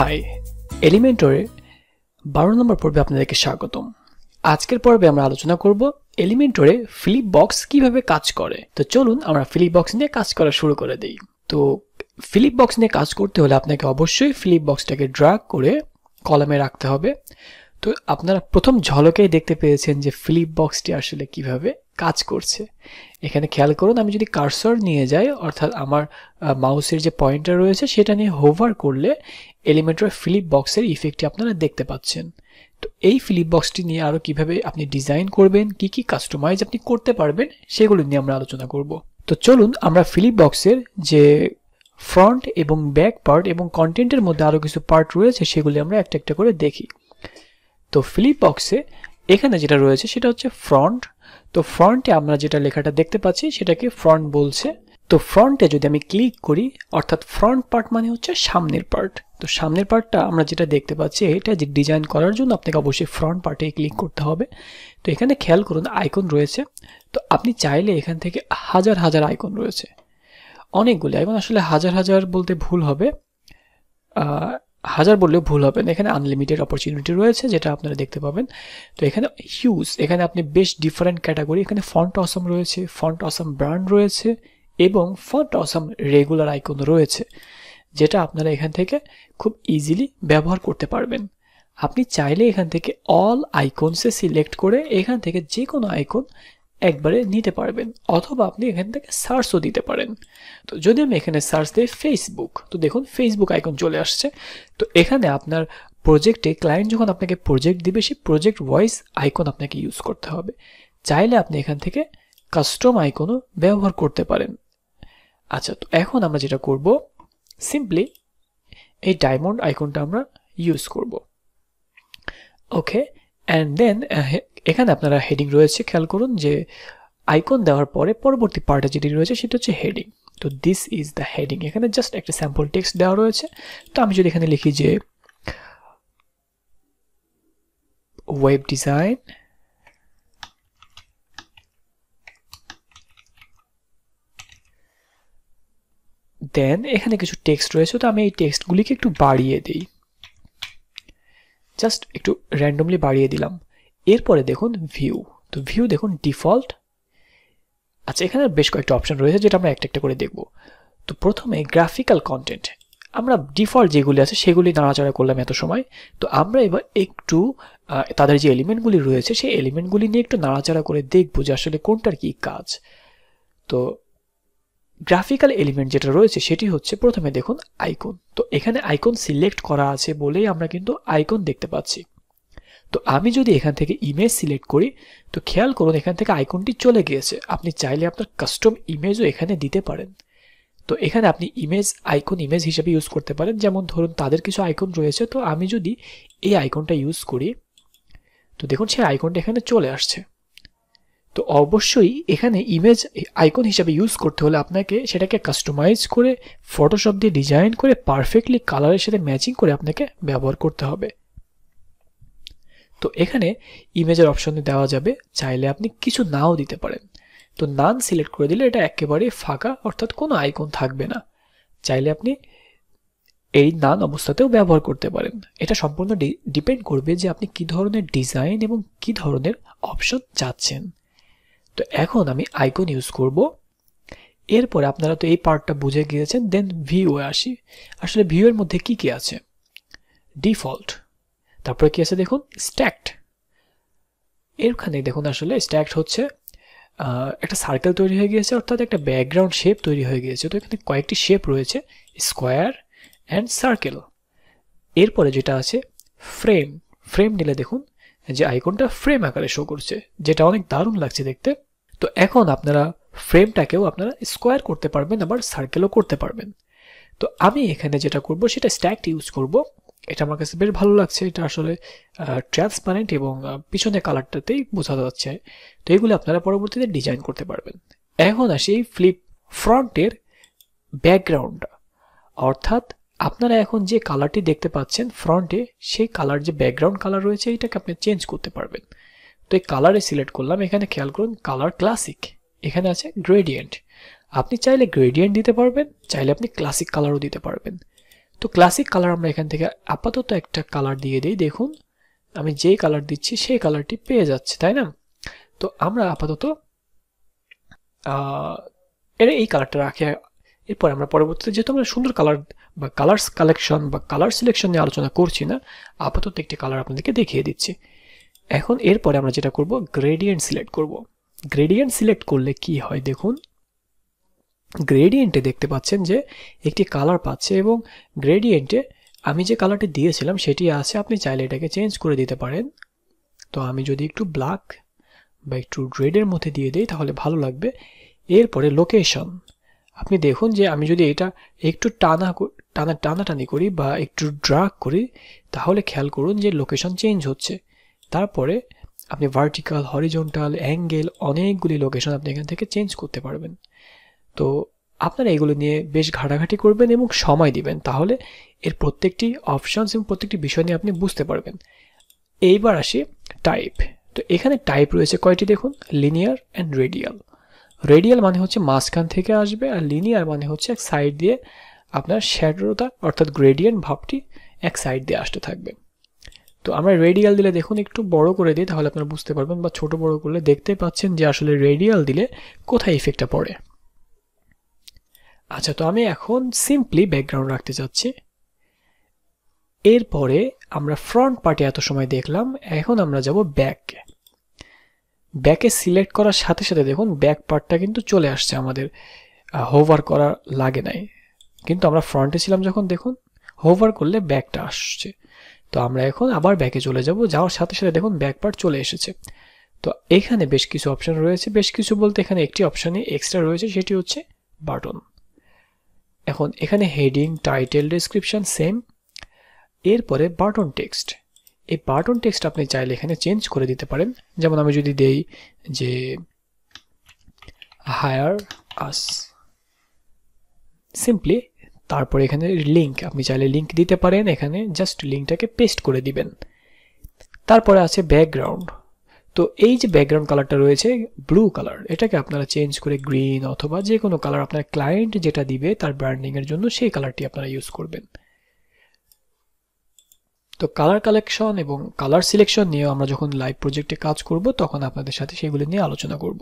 high এলিমেন্টরে বারো নম্বর পর্বে আপনাদেরকে স্বাগতম আজকের পর্বে আমরা আলোচনা করব এলিমেন্টরে ফ্লিপ বক্স কিভাবে কাজ করে তো চলুন আমরা ফ্লিপ বক্স নিয়ে কাজ করা শুরু করে দিই তো ফ্লিপ বক্স নিয়ে কাজ করতে হলে আপনাকে অবশ্যই ফ্লিপ বক্সটাকে ড্রাগ করে কলামে রাখতে হবে তো আপনারা প্রথম ঝলকেই দেখতে পেয়েছেন যে ফ্লিপ বক্সটি আসলে কিভাবে কাজ করছে এখানে খেয়াল করুন আমি যদি কার্সর নিয়ে যাই অর্থাৎ আমার মাউসের যে পয়েন্টটা রয়েছে সেটা নিয়ে হোভার করলে এলিমেন্টের ফ্লিপ বক্সের ইফেক্টটি আপনারা দেখতে পাচ্ছেন তো এই ফ্লিপ বক্সটি নিয়ে আরও কিভাবে আপনি ডিজাইন করবেন কি কি কাস্টমাইজ আপনি করতে পারবেন সেগুলো নিয়ে আমরা আলোচনা করব তো চলুন আমরা ফ্লিপ বক্সের যে ফ্রন্ট এবং ব্যাক পার্ট এবং কন্টেন্টের মধ্যে আরও কিছু পার্ট রয়েছে সেগুলি আমরা একটা একটা করে দেখি তো ফ্লিপ বক্সে এখানে যেটা রয়েছে সেটা হচ্ছে ফ্রন্ট তো ফ্রন্টে আমরা যেটা লেখাটা দেখতে পাচ্ছি সেটাকে ফ্রন্ট বলছে তো ফ্রন্টে যদি আমি ক্লিক করি অর্থাৎ ফ্রন্ট পার্ট মানে হচ্ছে সামনের পার্ট তো সামনের পার্টটা আমরা যেটা দেখতে পাচ্ছি এটা যে ডিজাইন করার জন্য আপনাকে অবশ্যই ফ্রন্ট পার্টে ক্লিক করতে হবে তো এখানে খেয়াল করুন আইকন রয়েছে তো আপনি চাইলে এখান থেকে হাজার হাজার আইকন রয়েছে অনেকগুলি আইকন আসলে হাজার হাজার বলতে ভুল হবে হাজার বললেও ভুল হবে না এখানে আনলিমিটেড অপরচুনিটি রয়েছে যেটা আপনারা দেখতে পাবেন তো এখানে হিউজ এখানে আপনি বেশ ডিফারেন্ট ক্যাটাগরি এখানে ফন্ট অসম রয়েছে ফন্ট অসম ব্র্যান্ড রয়েছে এবং ফন্ট অসম রেগুলার আইকন রয়েছে যেটা আপনারা এখান থেকে খুব ইজিলি ব্যবহার করতে পারবেন আপনি চাইলে এখান থেকে অল আইকনসে সিলেক্ট করে এখান থেকে যে কোনো আইকন একবারে নিতে পারবেন অথবা আপনি এখান থেকে সার্চও দিতে পারেন তো যদি আমি এখানে সার্চ দিই ফেসবুক তো দেখুন ফেসবুক আইকন চলে আসছে তো এখানে আপনার প্রজেক্টে ক্লায়েন্ট যখন আপনাকে প্রজেক্ট দিবে সেই প্রজেক্ট ওয়াইজ আইকন আপনাকে ইউজ করতে হবে চাইলে আপনি এখান থেকে কাস্টম আইকনও ব্যবহার করতে পারেন আচ্ছা তো এখন আমরা যেটা করব সিম্পলি এই ডায়মন্ড আইকনটা আমরা ইউজ করব ওকে অ্যান্ড দেন এখানে আপনারা হেডিং রয়েছে খেয়াল করুন যে আইকন দেওয়ার পরে পরবর্তী পার্টে যেটি রয়েছে সেটা হচ্ছে হেডিং তো দিস ইজ দ্য হেডিং এখানে জাস্ট একটা স্যাম্পল টেক্সট দেওয়া রয়েছে তো আমি যদি এখানে লিখি যে ওয়েব ডিজাইন দেন এখানে কিছু টেক্সট রয়েছে তো আমি এই টেক্সটগুলিকে একটু বাড়িয়ে দিই জাস্ট একটু র্যান্ডমলি বাড়িয়ে দিলাম এরপরে দেখুন ভিউ তো ভিউ দেখুন ডিফল্ট আচ্ছা এখানে বেশ কয়েকটা অপশন রয়েছে যেটা আমরা একটা একটা করে দেখব তো প্রথমে গ্রাফিক্যাল কন্টেন্ট আমরা ডিফল্ট যেগুলি আছে সেগুলি নাড়াচাড়া করলাম এত সময় তো আমরা এবার একটু তাদের যে এলিমেন্টগুলি রয়েছে সেই এলিমেন্টগুলি নিয়ে একটু নাড়াচাড়া করে দেখব যে আসলে কোনটার কী কাজ তো গ্রাফিক্যাল এলিমেন্ট যেটা রয়েছে সেটি হচ্ছে প্রথমে দেখুন আইকন তো এখানে আইকন সিলেক্ট করা আছে বলেই আমরা কিন্তু আইকন দেখতে পাচ্ছি তো আমি যদি এখান থেকে ইমেজ সিলেক্ট করি তো খেয়াল করুন এখান থেকে আইকনটি চলে গিয়েছে আপনি চাইলে আপনার কাস্টম ইমেজও এখানে দিতে পারেন তো এখানে আপনি ইমেজ আইকন ইমেজ হিসেবে ইউজ করতে পারেন যেমন ধরুন তাদের কিছু আইকন রয়েছে তো আমি যদি এই আইকনটা ইউজ করি তো দেখুন সেই আইকনটা এখানে চলে আসছে তো অবশ্যই এখানে ইমেজ আইকন হিসাবে ইউজ করতে হলে আপনাকে সেটাকে কাস্টমাইজ করে ফটোশপ দিয়ে ডিজাইন করে পারফেক্টলি কালারের সাথে ম্যাচিং করে আপনাকে ব্যবহার করতে হবে তো এখানে ইমেজের অপশনে দেওয়া যাবে চাইলে আপনি কিছু নাও দিতে পারেন তো নান সিলেক্ট করে দিলে এটা একেবারে ফাঁকা অর্থাৎ কোনো আইকন থাকবে না চাইলে আপনি এই নান অবস্থাতেও ব্যবহার করতে পারেন এটা সম্পূর্ণ ডিপেন্ড করবে যে আপনি কি ধরনের ডিজাইন এবং কি ধরনের অপশন চাচ্ছেন তো এখন আমি আইকন ইউজ করব এরপরে আপনারা তো এই পার্টটা বুঝে গিয়েছেন দেন ভিউ আসি আসলে এর মধ্যে কি কি আছে ডিফল্ট তারপরে কি আছে দেখুন স্ট্যাক্ট এরখানে দেখুন আসলে স্ট্যাক্ট হচ্ছে একটা সার্কেল তৈরি হয়ে গিয়েছে অর্থাৎ একটা ব্যাকগ্রাউন্ড শেপ তৈরি হয়ে গিয়েছে তো এখানে কয়েকটি শেপ রয়েছে স্কোয়ার অ্যান্ড সার্কেল এরপরে যেটা আছে ফ্রেম ফ্রেম নিলে দেখুন যে আইকনটা ফ্রেম আকারে শো করছে যেটা অনেক দারুণ লাগছে দেখতে তো এখন আপনারা ফ্রেমটাকেও আপনারা স্কোয়ার করতে পারবেন আবার সার্কেলও করতে পারবেন তো আমি এখানে যেটা করব সেটা স্ট্যাক্ট ইউজ করব এটা আমার কাছে বেশ ভালো লাগছে এটা আসলে ট্রান্সপারেন্ট এবং পিছনে কালারটাতেই বোঝা যাচ্ছে তো এগুলো আপনারা পরবর্তীতে ডিজাইন করতে পারবেন এখন আসি এই ফ্লিপ ফ্রন্টের ব্যাকগ্রাউন্ডটা অর্থাৎ আপনারা এখন যে কালারটি দেখতে পাচ্ছেন ফ্রন্টে সেই কালার যে ব্যাকগ্রাউন্ড কালার রয়েছে এটাকে আপনি চেঞ্জ করতে পারবেন তো এই কালারে সিলেক্ট করলাম এখানে খেয়াল করুন কালার ক্লাসিক এখানে আছে গ্রেডিয়েন্ট আপনি চাইলে গ্রেডিয়েন্ট দিতে পারবেন চাইলে আপনি ক্লাসিক কালারও দিতে পারবেন তো ক্লাসিক কালার আমরা এখান থেকে আপাতত একটা কালার দিয়ে দিই দেখুন আমি যেই কালার দিচ্ছি সেই কালারটি পেয়ে যাচ্ছে তাই না তো আমরা আপাতত এর এই কালারটা রাখি এরপর আমরা পরবর্তীতে যেহেতু আমরা সুন্দর কালার বা কালার্স কালেকশন বা কালার সিলেকশন নিয়ে আলোচনা করছি না আপাতত একটি কালার আপনাদেরকে দেখিয়ে দিচ্ছি এখন এরপরে আমরা যেটা করব গ্রেডিয়েন্ট সিলেক্ট করব গ্রেডিয়েন্ট সিলেক্ট করলে কি হয় দেখুন গ্রেডিয়েন্টে দেখতে পাচ্ছেন যে একটি কালার পাচ্ছে এবং গ্রেডিয়েন্টে আমি যে কালারটি দিয়েছিলাম সেটি আছে আপনি চাইলে এটাকে চেঞ্জ করে দিতে পারেন তো আমি যদি একটু ব্ল্যাক বা একটু রেডের মধ্যে দিয়ে দিই তাহলে ভালো লাগবে এরপরে লোকেশন আপনি দেখুন যে আমি যদি এটা একটু টানা টানা টানাটানি করি বা একটু ড্রাগ করি তাহলে খেয়াল করুন যে লোকেশন চেঞ্জ হচ্ছে তারপরে আপনি ভার্টিক্যাল হরিজন্টাল অ্যাঙ্গেল অনেকগুলি লোকেশন আপনি এখান থেকে চেঞ্জ করতে পারবেন তো আপনারা এগুলো নিয়ে বেশ ঘাটাঘাটি করবেন এবং সময় দিবেন তাহলে এর প্রত্যেকটি অপশানস এবং প্রত্যেকটি বিষয় নিয়ে আপনি বুঝতে পারবেন এইবার আসি টাইপ তো এখানে টাইপ রয়েছে কয়টি দেখুন লিনিয়ার অ্যান্ড রেডিয়াল রেডিয়াল মানে হচ্ছে মাঝখান থেকে আসবে আর লিনিয়ার মানে হচ্ছে এক সাইড দিয়ে আপনার শ্যাডোটা অর্থাৎ গ্রেডিয়েন্ট ভাবটি এক সাইড দিয়ে আসতে থাকবে তো আমরা রেডিয়াল দিলে দেখুন একটু বড় করে দিই তাহলে আপনারা বুঝতে পারবেন বা ছোট বড় করলে দেখতে পাচ্ছেন যে আসলে রেডিয়াল দিলে কোথায় ইফেক্টটা পড়ে আচ্ছা তো আমি এখন সিম্পলি ব্যাকগ্রাউন্ড রাখতে চাচ্ছি এরপরে আমরা ফ্রন্ট পার্টি এত সময় দেখলাম এখন আমরা যাব ব্যাককে ব্যাকে সিলেক্ট করার সাথে সাথে দেখুন ব্যাক পার্টটা কিন্তু চলে আসছে আমাদের হোভার করা লাগে নাই কিন্তু আমরা ফ্রন্টে ছিলাম যখন দেখুন হোভার করলে ব্যাকটা আসছে তো আমরা এখন আবার ব্যাকে চলে যাব যাওয়ার সাথে সাথে দেখুন ব্যাক পার্ট চলে এসেছে তো এখানে বেশ কিছু অপশন রয়েছে বেশ কিছু বলতে এখানে একটি অপশানে এক্সট্রা রয়েছে সেটি হচ্ছে বাটন এখন এখানে হেডিং টাইটেল ডিসক্রিপশান সেম এরপরে বাটন টেক্সট এই বাটন টেক্সট আপনি চাইলে এখানে চেঞ্জ করে দিতে পারেন যেমন আমি যদি দেই যে হায়ার আস সিম্পলি তারপরে এখানে লিঙ্ক আপনি চাইলে লিঙ্ক দিতে পারেন এখানে জাস্ট লিঙ্কটাকে পেস্ট করে দিবেন তারপরে আছে ব্যাকগ্রাউন্ড তো এই যে ব্যাকগ্রাউন্ড কালারটা রয়েছে ব্লু কালার এটাকে আপনারা চেঞ্জ করে গ্রিন অথবা যে কোনো কালার আপনার ক্লায়েন্ট যেটা দিবে তার ব্র্যান্ডিংয়ের জন্য সেই কালারটি আপনারা ইউজ করবেন তো কালার কালেকশন এবং কালার সিলেকশন নিয়ে আমরা যখন লাইভ প্রজেক্টে কাজ করব তখন আপনাদের সাথে সেগুলি নিয়ে আলোচনা করব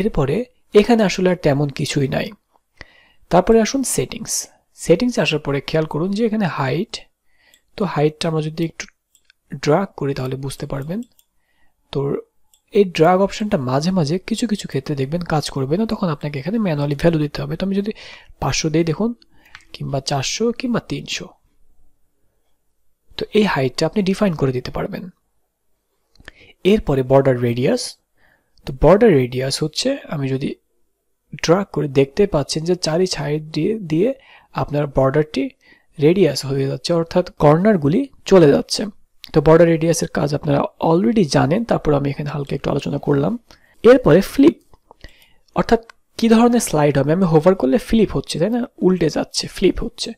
এরপরে এখানে আসলে আর তেমন কিছুই নাই তারপরে আসুন সেটিংস সেটিংস আসার পরে খেয়াল করুন যে এখানে হাইট তো হাইটটা আমরা যদি একটু ড্রাগ করি তাহলে বুঝতে পারবেন তো এই ড্রাগ অপশানটা মাঝে মাঝে কিছু কিছু ক্ষেত্রে দেখবেন কাজ করবে না তখন আপনাকে এখানে ম্যানুয়ালি ভ্যালু দিতে হবে তো আমি যদি পাঁচশো দিয়ে দেখুন কিংবা চারশো কিংবা তিনশো তো এই হাইটটা আপনি ডিফাইন করে দিতে পারবেন এরপরে বর্ডার রেডিয়াস তো বর্ডার রেডিয়াস হচ্ছে আমি যদি ড্রাগ করে দেখতে পাচ্ছেন যে চারি ছাইড দিয়ে দিয়ে আপনার বর্ডারটি রেডিয়াস হয়ে যাচ্ছে অর্থাৎ কর্নারগুলি চলে যাচ্ছে তো বর্ডার রেডিয়াসের কাজ আপনারা অলরেডি জানেন তারপর আমি এখানে হালকা একটু আলোচনা করলাম এরপরে ফ্লিপ অর্থাৎ কি ধরনের স্লাইড হবে আমি হোভার করলে ফ্লিপ হচ্ছে তাই না উল্টে যাচ্ছে ফ্লিপ হচ্ছে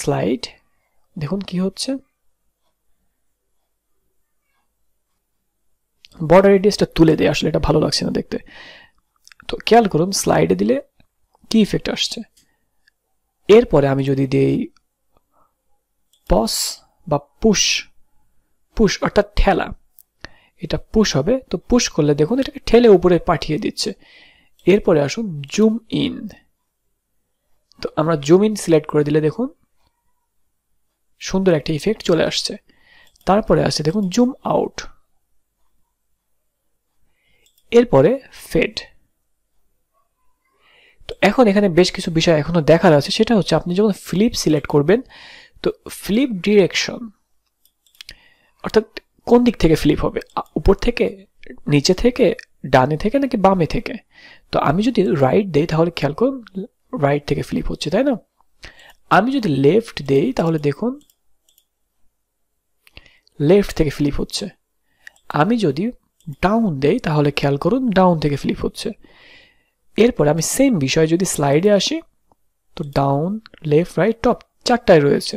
স্লাইড দেখুন কি হচ্ছে বর্ডার রেডিয়াসটা তুলে দেয় আসলে এটা ভালো লাগছে না দেখতে তো খেয়াল করুন স্লাইডে দিলে কি ইফেক্ট আসছে এরপরে আমি যদি দেই পস বা পুশ পুশ অর্থাৎ ঠেলা এটা পুশ হবে তো পুশ করলে দেখুন এটাকে ঠেলে উপরে পাঠিয়ে দিচ্ছে এরপরে আসুন জুম ইন তো আমরা জুম ইন সিলেক্ট করে দিলে দেখুন সুন্দর একটা ইফেক্ট চলে আসছে তারপরে আসছে দেখুন জুম আউট এরপরে ফেড তো এখন এখানে বেশ কিছু বিষয় এখনও দেখার আছে সেটা হচ্ছে আপনি যখন ফ্লিপ সিলেক্ট করবেন তো ফ্লিপ ডিরেকশন অর্থাৎ কোন দিক থেকে ফ্লিপ হবে উপর থেকে নিচে থেকে ডানে থেকে নাকি বামে থেকে তো আমি যদি রাইট দেই তাহলে খেয়াল করুন রাইট থেকে ফ্লিপ হচ্ছে তাই না আমি যদি লেফট দেই তাহলে দেখুন লেফট থেকে ফ্লিপ হচ্ছে আমি যদি ডাউন দেই তাহলে খেয়াল করুন ডাউন থেকে ফ্লিপ হচ্ছে এরপর আমি সেম বিষয়ে যদি স্লাইডে আসি তো ডাউন লেফট রাইট টপ চারটায় রয়েছে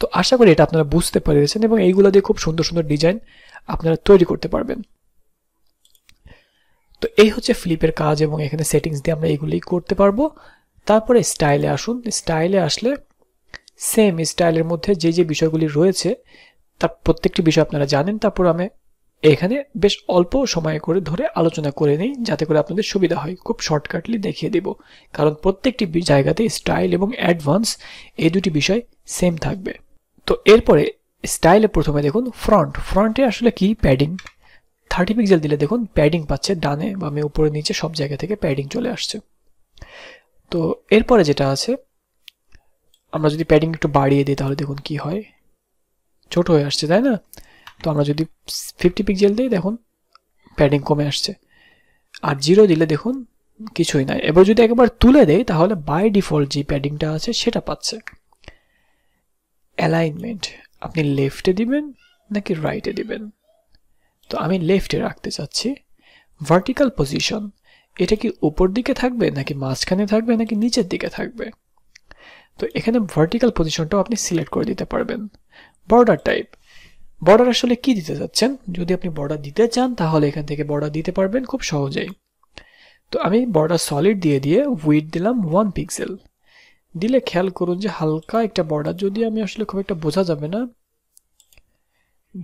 তো আশা করি এটা আপনারা বুঝতে পেরেছেন এবং এইগুলো দিয়ে খুব সুন্দর সুন্দর ডিজাইন আপনারা তৈরি করতে পারবেন তো এই হচ্ছে ফ্লিপের কাজ এবং এখানে সেটিংস দিয়ে আমরা এগুলোই করতে পারবো তারপরে স্টাইলে আসুন স্টাইলে আসলে সেম স্টাইলের মধ্যে যে যে বিষয়গুলি রয়েছে তার প্রত্যেকটি বিষয় আপনারা জানেন তারপর আমি এখানে বেশ অল্প সময় করে ধরে আলোচনা করে নিই যাতে করে আপনাদের সুবিধা হয় খুব শর্টকাটলি দেখিয়ে দেব কারণ প্রত্যেকটি জায়গাতে স্টাইল এবং অ্যাডভান্স এই দুটি বিষয় সেম থাকবে তো এরপরে স্টাইলে প্রথমে দেখুন ফ্রন্ট ফ্রন্টে আসলে কি প্যাডিং থার্টি পিক্সেল দিলে দেখুন প্যাডিং পাচ্ছে ডানে বা মে উপরে নিচে সব জায়গা থেকে প্যাডিং চলে আসছে তো এরপরে যেটা আছে আমরা যদি প্যাডিং একটু বাড়িয়ে দিই তাহলে দেখুন কি হয় ছোট হয়ে আসছে তাই না তো আমরা যদি ফিফটি পিক্সেল দিই দেখুন প্যাডিং কমে আসছে আর জিরো দিলে দেখুন কিছুই নাই এবার যদি একবার তুলে দেয় তাহলে বাই ডিফল্ট যে প্যাডিংটা আছে সেটা পাচ্ছে অ্যালাইনমেন্ট আপনি লেফটে দিবেন নাকি রাইটে দিবেন তো আমি লেফটে রাখতে চাচ্ছি ভার্টিক্যাল পজিশন এটা কি উপর দিকে থাকবে নাকি মাঝখানে থাকবে নাকি নিচের দিকে থাকবে তো এখানে ভার্টিক্যাল পজিশনটাও আপনি সিলেক্ট করে দিতে পারবেন বর্ডার টাইপ বর্ডার আসলে কি দিতে চাচ্ছেন যদি আপনি বর্ডার দিতে চান তাহলে এখান থেকে বর্ডার দিতে পারবেন খুব সহজেই তো আমি বর্ডার সলিড দিয়ে দিয়ে উইথ দিলাম ওয়ান পিক্সেল দিলে খেয়াল করুন যে হালকা একটা বর্ডার যদি আমি আসলে খুব একটা বোঝা যাবে না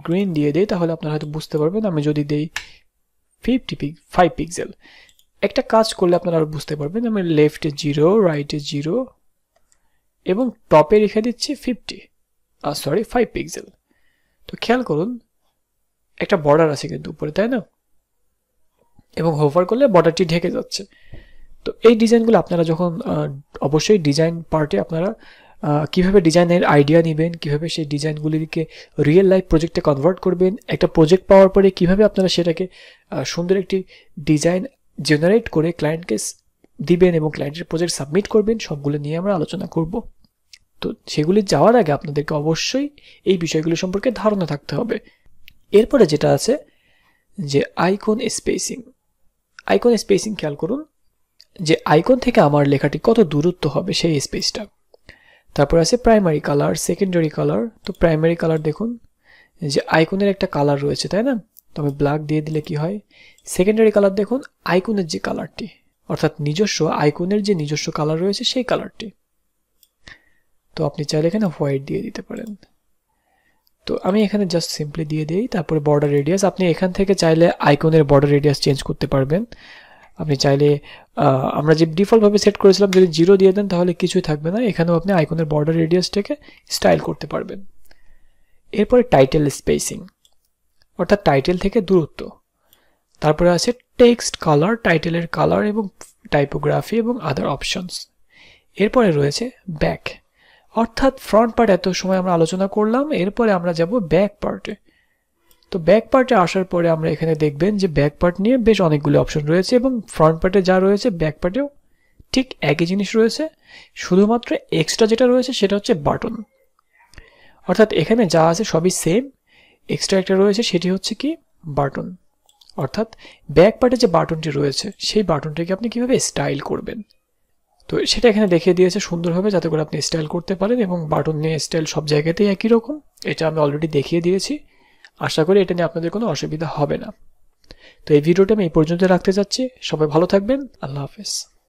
গ্রিন দিয়ে দেই তাহলে আপনারা হয়তো বুঝতে পারবেন আমি যদি দেই ফিফটি পিক ফাইভ পিক্সেল একটা কাজ করলে আপনারা আরও বুঝতে পারবেন আমি লেফটে জিরো রাইটে জিরো এবং টপে রেখে দিচ্ছি ফিফটি আর সরি ফাইভ পিক্সেল তো খেয়াল করুন একটা বর্ডার আছে কিন্তু উপরে তাই না এবং হোভার করলে বর্ডারটি ঢেকে যাচ্ছে তো এই ডিজাইনগুলো আপনারা যখন অবশ্যই ডিজাইন পার্টে আপনারা কিভাবে ডিজাইনের আইডিয়া নেবেন কিভাবে সেই ডিজাইনগুলিকে রিয়েল লাইফ প্রজেক্টে কনভার্ট করবেন একটা প্রজেক্ট পাওয়ার পরে কিভাবে আপনারা সেটাকে সুন্দর একটি ডিজাইন জেনারেট করে ক্লায়েন্টকে দিবেন এবং ক্লায়েন্টের প্রজেক্ট সাবমিট করবেন সবগুলো নিয়ে আমরা আলোচনা করব তো সেগুলি যাওয়ার আগে আপনাদেরকে অবশ্যই এই বিষয়গুলি সম্পর্কে ধারণা থাকতে হবে এরপরে যেটা আছে যে আইকন স্পেসিং আইকন স্পেসিং খেয়াল করুন যে আইকন থেকে আমার লেখাটি কত দূরত্ব হবে সেই স্পেসটা তারপর আছে প্রাইমারি কালার সেকেন্ডারি কালার তো প্রাইমারি কালার দেখুন যে আইকনের একটা কালার রয়েছে তাই না তো আমি ব্ল্যাক দিয়ে দিলে কি হয় সেকেন্ডারি কালার দেখুন আইকনের যে কালারটি অর্থাৎ নিজস্ব আইকনের যে নিজস্ব কালার রয়েছে সেই কালারটি তো আপনি চাইলে এখানে হোয়াইট দিয়ে দিতে পারেন তো আমি এখানে জাস্ট সিম্পলি দিয়ে দিই তারপরে বর্ডার রেডিয়াস আপনি এখান থেকে চাইলে আইকনের বর্ডার রেডিয়াস চেঞ্জ করতে পারবেন আপনি চাইলে আমরা যে ডিফল্টভাবে সেট করেছিলাম যদি জিরো দিয়ে দেন তাহলে কিছুই থাকবে না এখানেও আপনি আইকনের বর্ডার রেডিয়াসটাকে স্টাইল করতে পারবেন এরপরে টাইটেল স্পেসিং অর্থাৎ টাইটেল থেকে দূরত্ব তারপরে আছে টেক্সট কালার টাইটেলের কালার এবং টাইপোগ্রাফি এবং আদার অপশনস এরপরে রয়েছে ব্যাক অর্থাৎ ফ্রন্ট পার্ট এত সময় আমরা আলোচনা করলাম এরপরে আমরা যাব ব্যাক পার্টে তো ব্যাক পার্টে আসার পরে আমরা এখানে দেখবেন যে ব্যাক পার্ট নিয়ে বেশ অনেকগুলো অপশন রয়েছে এবং ফ্রন্ট পার্টে যা রয়েছে ব্যাক পার্টেও ঠিক একই জিনিস রয়েছে শুধুমাত্র এক্সট্রা যেটা রয়েছে সেটা হচ্ছে বাটন অর্থাৎ এখানে যা আছে সবই সেম এক্সট্রা একটা রয়েছে সেটি হচ্ছে কি বাটন অর্থাৎ ব্যাক পার্টে যে বাটনটি রয়েছে সেই বাটনটিকে আপনি কিভাবে স্টাইল করবেন তো সেটা এখানে দেখিয়ে দিয়েছে সুন্দরভাবে যাতে করে আপনি স্টাইল করতে পারেন এবং বাটন নিয়ে স্টাইল সব জায়গাতেই একই রকম এটা আমি অলরেডি দেখিয়ে দিয়েছি আশা করি এটা নিয়ে আপনাদের কোনো অসুবিধা হবে না তো এই ভিডিওটা আমি এই পর্যন্ত রাখতে চাচ্ছি সবাই ভালো থাকবেন আল্লাহ হাফেজ